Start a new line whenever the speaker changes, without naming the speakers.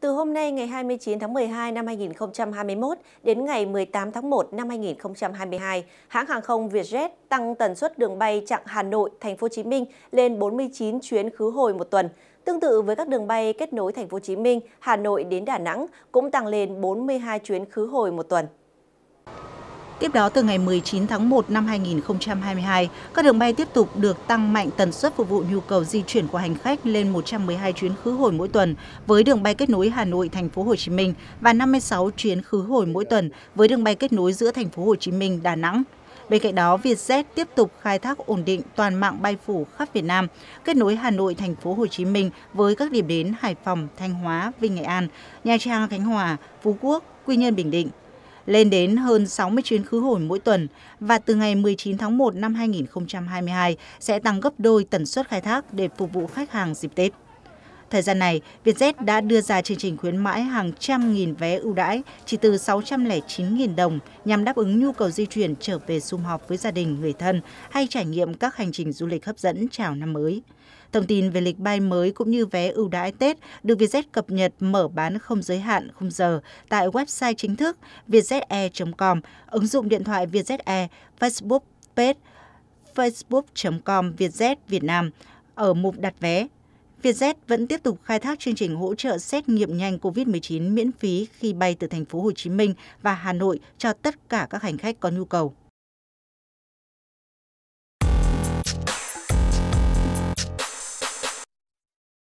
Từ hôm nay ngày 29 tháng 12 năm 2021 đến ngày 18 tháng 1 năm 2022, hãng hàng không Vietjet tăng tần suất đường bay chặng Hà Nội, Thành phố Hồ Chí Minh lên 49 chuyến khứ hồi một tuần. Tương tự với các đường bay kết nối Thành phố Hồ Chí Minh, Hà Nội đến Đà Nẵng cũng tăng lên 42 chuyến khứ hồi một tuần.
Tiếp đó, từ ngày 19 tháng 1 năm 2022, các đường bay tiếp tục được tăng mạnh tần suất phục vụ nhu cầu di chuyển của hành khách lên 112 chuyến khứ hồi mỗi tuần với đường bay kết nối Hà Nội Thành phố Hồ Chí Minh và 56 chuyến khứ hồi mỗi tuần với đường bay kết nối giữa Thành phố Hồ Chí Minh Đà Nẵng. Bên cạnh đó, Vietjet tiếp tục khai thác ổn định toàn mạng bay phủ khắp Việt Nam, kết nối Hà Nội, thành phố Hồ Chí Minh với các điểm đến Hải Phòng, Thanh Hóa, Vinh, Nghệ An, Nha Trang, Khánh Hòa, Phú Quốc, Quy Nhơn, Bình Định lên đến hơn 60 chuyến khứ hồi mỗi tuần và từ ngày 19 tháng 1 năm 2022 sẽ tăng gấp đôi tần suất khai thác để phục vụ khách hàng dịp Tết. Thời gian này, Vietjet đã đưa ra chương trình khuyến mãi hàng trăm nghìn vé ưu đãi chỉ từ 609.000 đồng nhằm đáp ứng nhu cầu di chuyển trở về sum họp với gia đình, người thân hay trải nghiệm các hành trình du lịch hấp dẫn chào năm mới. Thông tin về lịch bay mới cũng như vé ưu đãi Tết được Vietjet cập nhật mở bán không giới hạn, không giờ tại website chính thức vietjetair.com, ứng dụng điện thoại Vietjet Air, Facebook page facebook.com Vietjet Việt Nam ở mục đặt vé Vietjet vẫn tiếp tục khai thác chương trình hỗ trợ xét nghiệm nhanh COVID-19 miễn phí khi bay từ thành phố Hồ Chí Minh và Hà Nội cho tất cả các hành khách có nhu cầu.